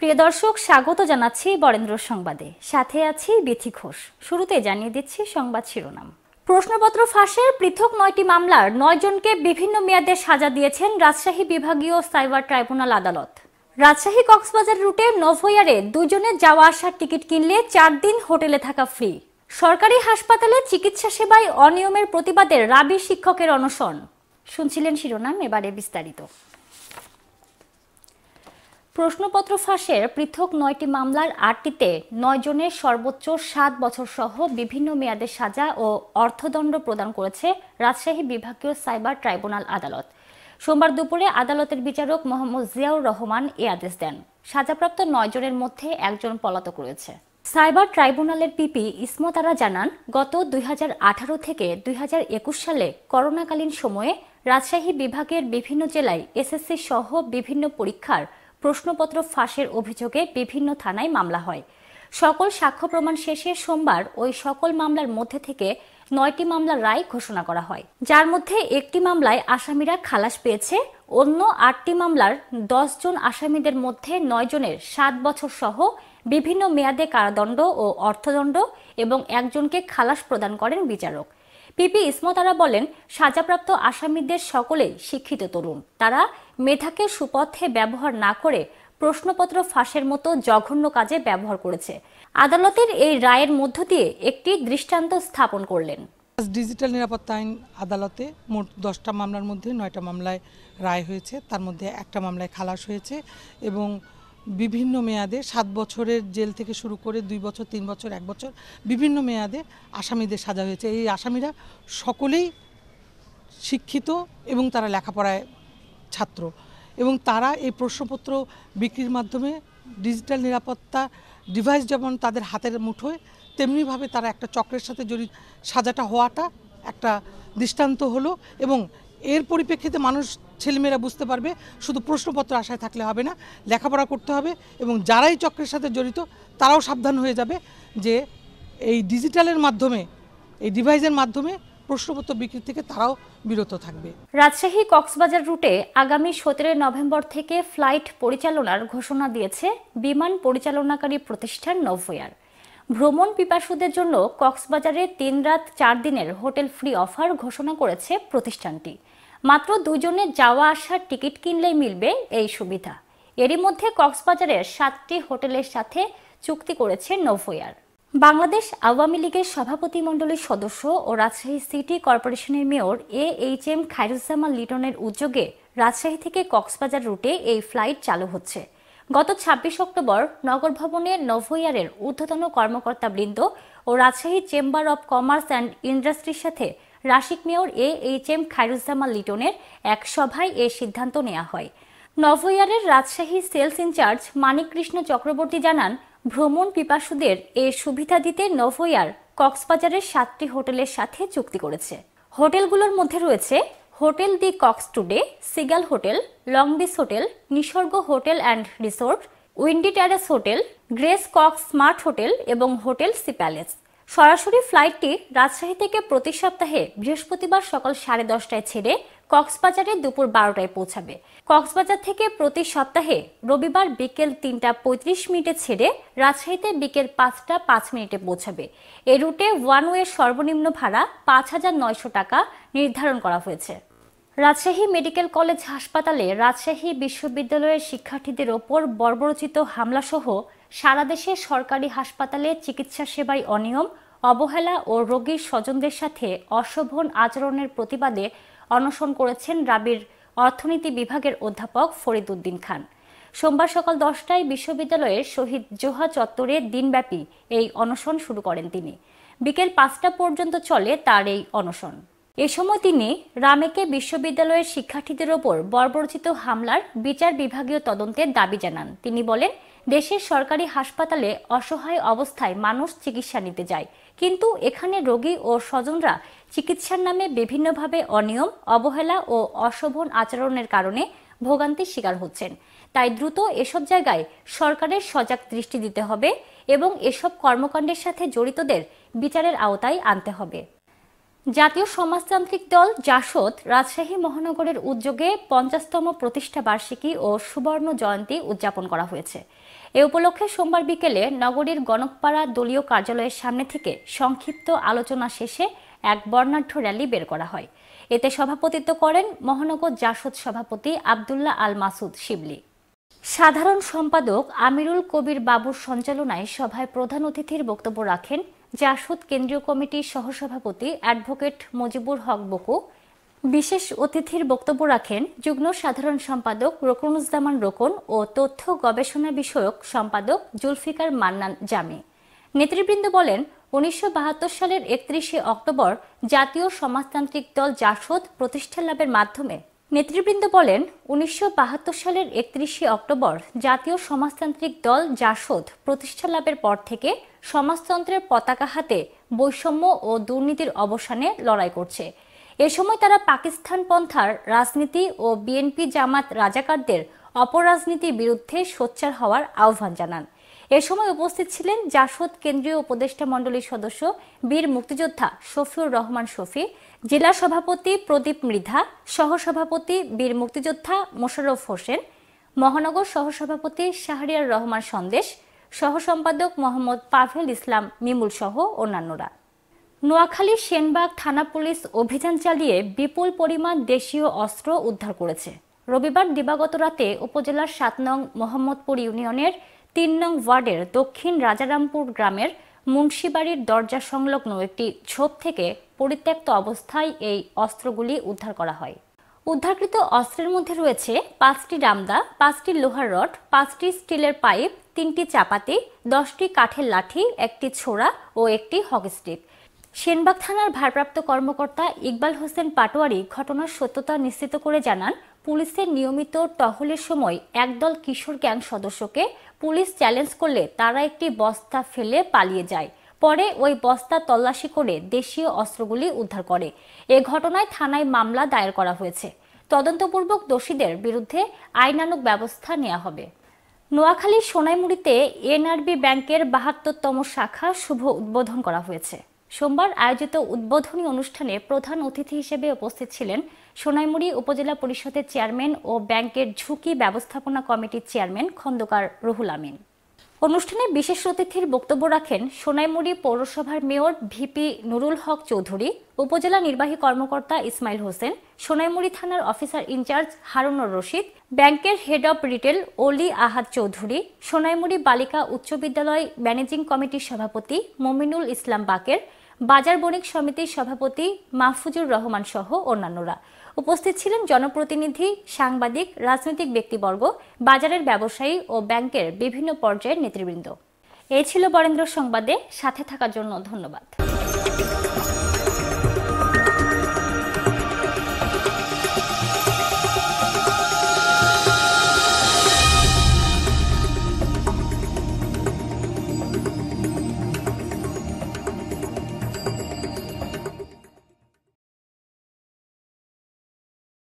প্রিয় দর্শক স্বাগত জানাচ্ছি বরেন্দ্র সংবাদে সাথে আছি বিথি ঘোষ শুরুতে জানিয়ে দিচ্ছি সংবাদ শিরোনাম প্রশ্নপত্র ফাঁসের পৃথক নয়টি মামলার নয়জনকে বিভিন্ন মেয়াদে সাজা দিয়েছেন রাজশাহী বিভাগীয় সাইবার ট্রাইব্যুনাল আদালত রাজশাহী কক্সবাজার রুটে নভোয়ারে দুজনে যাওয়া আসার টিকিট কিনলে চার দিন হোটেলে থাকা ফ্রি সরকারি হাসপাতালে চিকিৎসা সেবায় অনিয়মের প্রতিবাদে রাবি শিক্ষকের অনশন শুনছিলেন শিরোনাম এবারে বিস্তারিত প্রশ্নপত্র ফাঁসের পৃথক নয়টি মামলার আটটিতে নয় জনের সর্বোচ্চ সাত বছর সহ বিভিন্ন মেয়াদে সাজা ও অর্থদণ্ড প্রদান করেছে রাজশাহী বিভাগীয় সাইবার ট্রাইব্যুনাল আদালত সোমবার দুপুরে আদালতের বিচারক মোহাম্মদ জিয়াউর রহমান এ আদেশ দেন সাজাপ্রাপ্ত নয় জনের মধ্যে একজন পলাতক রয়েছে সাইবার ট্রাইব্যুনালের পিপি ইসমতারা জানান গত দুই থেকে দুই সালে করোনাকালীন সময়ে রাজশাহী বিভাগের বিভিন্ন জেলায় এসএসসি সহ বিভিন্ন পরীক্ষার প্রশ্নপত্র ফাঁসের অভিযোগে বিভিন্ন থানায় মামলা হয় সকল সাক্ষ্য প্রমাণ শেষে সোমবার ওই সকল মামলার মধ্যে থেকে নয়টি মামলার রায় ঘোষণা করা হয় যার মধ্যে একটি মামলায় আসামিরা খালাস পেয়েছে অন্য আটটি মামলার দশ জন আসামিদের মধ্যে নয় জনের সাত বছর সহ বিভিন্ন মেয়াদে কারাদণ্ড ও অর্থদণ্ড এবং একজনকে খালাস প্রদান করেন বিচারক পিপি ইসমতারা বলেন সাজাপ্রাপ্ত আসামিদের সকলেই শিক্ষিত তরুণ তারা মেধাকে সুপথে ব্যবহার না করে প্রশ্নপত্র ফাঁসের মতো জঘন্য কাজে ব্যবহার করেছে আদালতের এই রায়ের মধ্য দিয়ে একটি দৃষ্টান্ত স্থাপন করলেন ডিজিটাল নিরাপত্তা আইন আদালতে মোট দশটা মামলার মধ্যে নয়টা মামলায় রায় হয়েছে তার মধ্যে একটা মামলায় খালাস হয়েছে এবং বিভিন্ন মেয়াদে সাত বছরের জেল থেকে শুরু করে দুই বছর তিন বছর এক বছর বিভিন্ন মেয়াদে আসামিদের সাজা হয়েছে এই আসামিরা সকলেই শিক্ষিত এবং তারা লেখাপড়ায় ছাত্র এবং তারা এই প্রশ্নপত্র বিক্রির মাধ্যমে ডিজিটাল নিরাপত্তা ডিভাইস যেমন তাদের হাতের মুঠোয় তেমনিভাবে তারা একটা চক্রের সাথে জড়িত সাজাটা হওয়াটা একটা দৃষ্টান্ত হলো এবং এর পরিপ্রেক্ষিতে মানুষ ছেলেমেয়েরা বুঝতে পারবে শুধু প্রশ্নপত্র আশায় থাকলে হবে না লেখাপড়া করতে হবে এবং যারাই চক্রের সাথে জড়িত তারাও সাবধান হয়ে যাবে যে এই ডিজিটালের মাধ্যমে এই ডিভাইসের মাধ্যমে প্রশ্নপত্র বিক্রি থেকে তারাও বিরত থাকবে রাজশাহী কক্সবাজার রুটে আগামী সতেরোই নভেম্বর থেকে ফ্লাইট পরিচালনার ঘোষণা দিয়েছে বিমান পরিচালনাকারী প্রতিষ্ঠান নভোয়ার ভ্রমণ পিপাসুদের জন্য কক্সবাজারে তিন রাত চার দিনের হোটেল ফ্রি অফার ঘোষণা করেছে প্রতিষ্ঠানটি মাত্র দুজনের যাওয়া আসার টিকিট কিনলেই মিলবে এই সুবিধা এরই মধ্যে কক্সবাজারের সাতটি হোটেলের সাথে চুক্তি করেছে নোভোয়ার বাংলাদেশ আওয়ামী লীগের সভাপতিমণ্ডলীর সদস্য ও রাজশাহী সিটি কর্পোরেশনের mayor A H M Khairuzzaman লিটনের উদ্যোগে রাজশাহী থেকে কক্সবাজার রুটে এই ফ্লাইট চালু হচ্ছে গত ছাব্বিশ অক্টোবর নগর ভবনে নভোয়ারের ঊর্ধ্বতন কর্মকর্তাবৃন্দ ও Rajshahi chamber of commerce and ইন্ডাস্ট্রির সাথে রাশিক mayor A H M Khairuzzaman লিটনের এক সভায় এ সিদ্ধান্ত নেওয়া হয় নভোয়ারের রাজশাহী সেলস ইনচার্জ মানিককৃষ্ণ চক্রবর্তী জানান ভ্রমণ পিপাসুদের এ সুবিধা দিতে নভোয়ার কক্সবাজারের সাতটি হোটেলের সাথে চুক্তি করেছে হোটেলগুলোর মধ্যে রয়েছে hotel the Cox Today Seagull hotel long beach hotel Nisorgo hotel and resort windy terrace hotel grace Cox smart hotel এবং হোটেল সি প্যালেস সরাসরি ফ্লাইটটি রাজশাহী থেকে প্রতি সপ্তাহে বৃহস্পতিবার সকাল সাড়ে দশটায় ছেড়ে কক্সবাজারে দুপুর বারোটায় পৌঁছাবে কক্সবাজার থেকে প্রতি সপ্তাহে রবিবার বিকেল তিনটা পঁয়ত্রিশ মিনিটে ছেড়ে রাজশাহীতে বিকেল পাঁচটা পাঁচ মিনিটে পৌঁছাবে এ রুটে ওয়ান ওয়ে সর্বনিম্ন ভাড়া পাঁচ হাজার নয়শো টাকা নির্ধারণ করা হয়েছে রাজশাহী মেডিকেল কলেজ হাসপাতালে রাজশাহী বিশ্ববিদ্যালয়ের শিক্ষার্থীদের ওপর বর্বরচিত হামলাসহ সারা দেশে সরকারি হাসপাতালে চিকিৎসা সেবায় অনিয়ম অবহেলা ও রোগীর স্বজনদের সাথে অশোভন আচরণের প্রতিবাদে অনশন করেছেন রাবির অর্থনীতি বিভাগের অধ্যাপক ফরিদ উদ্দিন খান সোমবার সকাল দশটায় বিশ্ববিদ্যালয়ের শহীদ জোহা চত্বরে দিনব্যাপী এই অনশন শুরু করেন তিনি বিকেল পাঁচটা পর্যন্ত চলে তার এই অনশন এ সময় তিনি রামেকে বিশ্ববিদ্যালয়ের শিক্ষার্থীদের ওপর বর্বরচিত হামলার বিচার বিভাগীয় তদন্তের দাবি জানান তিনি বলেন দেশের সরকারি হাসপাতালে অসহায় অবস্থায় মানুষ চিকিৎসা নিতে যায় কিন্তু এখানে রোগী ও স্বজনরা চিকিৎসার নামে বিভিন্নভাবে অনিয়ম অবহেলা ও অশোভন আচরণের কারণে ভোগান্তির শিকার হচ্ছেন তাই দ্রুত এসব জায়গায় সরকারের সজাগ দৃষ্টি দিতে হবে এবং এসব কর্মকাণ্ডের সাথে জড়িতদের বিচারের আওতায় আনতে হবে জাতীয় সমাজতান্ত্রিক দল জাসদ রাজশাহী মহানগরের উদ্যোগে পঞ্চাশতম প্রতিষ্ঠা বার্ষিকী ও সুবর্ণ জয়ন্তী উদযাপন করা হয়েছে এ উপলক্ষে সোমবার বিকেলে নগরীর গণকপাড়া দলীয় কার্যালয়ের সামনে থেকে সংক্ষিপ্ত আলোচনা শেষে এক বর্ণাঢ্য র্যালি বের করা হয় এতে সভাপতিত্ব করেন মহানগর জাসদ সভাপতি আবদুল্লাহ আল মাসুদ শিবলি সাধারণ সম্পাদক আমিরুল কবির বাবুর সঞ্চালনায় সভায় প্রধান অতিথির বক্তব্য রাখেন জাসদ কেন্দ্রীয় কমিটির সহসভাপতি অ্যাডভোকেট মজিবুর হক বকু বিশেষ অতিথির বক্তব্য রাখেন যুগ্ম সাধারণ সম্পাদক রকনুজ্জামান রোকন ও তথ্য গবেষণা বিষয়ক সম্পাদক জুলফিকার মান্নান জামি নেতৃবৃন্দ বলেন উনিশশো সালের একত্রিশে অক্টোবর জাতীয় সমাজতান্ত্রিক দল জাসদ প্রতিষ্ঠা লাভের মাধ্যমে নেতৃবৃন্দ বলেন উনিশশো সালের একত্রিশে অক্টোবর জাতীয় সমাজতান্ত্রিক দল জাসদ প্রতিষ্ঠা লাভের পর থেকে সমাজতন্ত্রের পতাকা হাতে বৈষম্য ও দুর্নীতির অবসানে লড়াই করছে এ সময় তারা পাকিস্তান পন্থার রাজনীতি ও বিএনপি জামাত রাজাকারদের অপরাজনীতির বিরুদ্ধে সোচ্চার হওয়ার আহ্বান জানান এ সময় উপস্থিত ছিলেন জাসদ কেন্দ্রীয় উপদেষ্টা মণ্ডলীর সদস্য বীর মুক্তিযোদ্ধা শফিউর রহমান শফি জেলা সভাপতি প্রদীপ মৃধা সহসভাপতি বীর মুক্তিযোদ্ধা মোশাররফ হোসেন মহানগর সহসভাপতি শাহরিয়ার রহমান সন্দেশ সহসম্পাদক মোহাম্মদ পাভেল ইসলাম মিমুল সহ অন্যান্যরা নোয়াখালী সেনবাগ থানা পুলিশ অভিযান চালিয়ে বিপুল পরিমাণ দেশীয় অস্ত্র উদ্ধার করেছে রবিবার দিবাগত রাতে উপজেলার সাত নং মোহাম্মদপুর ইউনিয়নের তিন নং ওয়ার্ডের দক্ষিণ রাজারামপুর গ্রামের মুন্সিবাড়ির দরজা সংলগ্ন একটি ছোপ থেকে পরিত্যক্ত অবস্থায় এই অস্ত্রগুলি উদ্ধার করা হয় উদ্ধারকৃত অস্ত্রের মধ্যে রয়েছে পাঁচটি রামদা পাঁচটি লোহার রড পাঁচটি স্টিলের পাইপ তিনটি চাপাতি দশটি কাঠের লাঠি একটি ছোড়া ও একটি হকস্টিক সেনবাগ থানার ভারপ্রাপ্ত কর্মকর্তা ইকবাল হোসেন পাটোয়ারি ঘটনার সত্যতা নিশ্চিত করে জানান পুলিশের নিয়মিত টহলের সময় একদল কিশোর গ্যাং সদস্যকে পুলিশ চ্যালেঞ্জ করলে তারা একটি বস্তা ফেলে পালিয়ে যায় পরে ওই বস্তা তল্লাশি করে দেশীয় অস্ত্রগুলি উদ্ধার করে এ ঘটনায় থানায় মামলা দায়ের করা হয়েছে তদন্তপূর্বক দোষীদের বিরুদ্ধে আইনানুক ব্যবস্থা নেওয়া হবে নোয়াখালীর সোনাইমুড়িতে এনআরবি ব্যাংকের বাহাত্তরতম শাখা শুভ উদ্বোধন করা হয়েছে সোমবার আয়োজিত উদ্বোধনী অনুষ্ঠানে প্রধান অতিথি হিসেবে উপস্থিত ছিলেন সোনাইমুড়ি উপজেলা পরিষদের চেয়ারম্যান ও ব্যাংকের ঝুঁকি ব্যবস্থাপনা কমিটির চেয়ারম্যান খন্দকার রুহুল আমিন অনুষ্ঠানে বিশেষ অতিথির বক্তব্য রাখেন সোনাইমুড়ি পৌরসভার মেয়র ভিপি নুরুল হক চৌধুরী উপজেলা নির্বাহী কর্মকর্তা ইসমাইল হোসেন সোনাইমুড়ি থানার অফিসার ইনচার্জ হারুনুর রশিদ ব্যাংকের হেড অব রিটেল অলি আহাদ চৌধুরী সোনাইমুড়ি বালিকা উচ্চ বিদ্যালয় ম্যানেজিং কমিটির সভাপতি মমিনুল ইসলাম বাকের বাজার বণিক সমিতির সভাপতি মাহফুজুর রহমান সহ অন্যান্যরা উপস্থিত ছিলেন জনপ্রতিনিধি সাংবাদিক রাজনৈতিক ব্যক্তিবর্গ বাজারের ব্যবসায়ী ও ব্যাংকের বিভিন্ন পর্যায়ের নেতৃবৃন্দ এই ছিল বরেন্দ্র সংবাদে সাথে থাকার জন্য ধন্যবাদ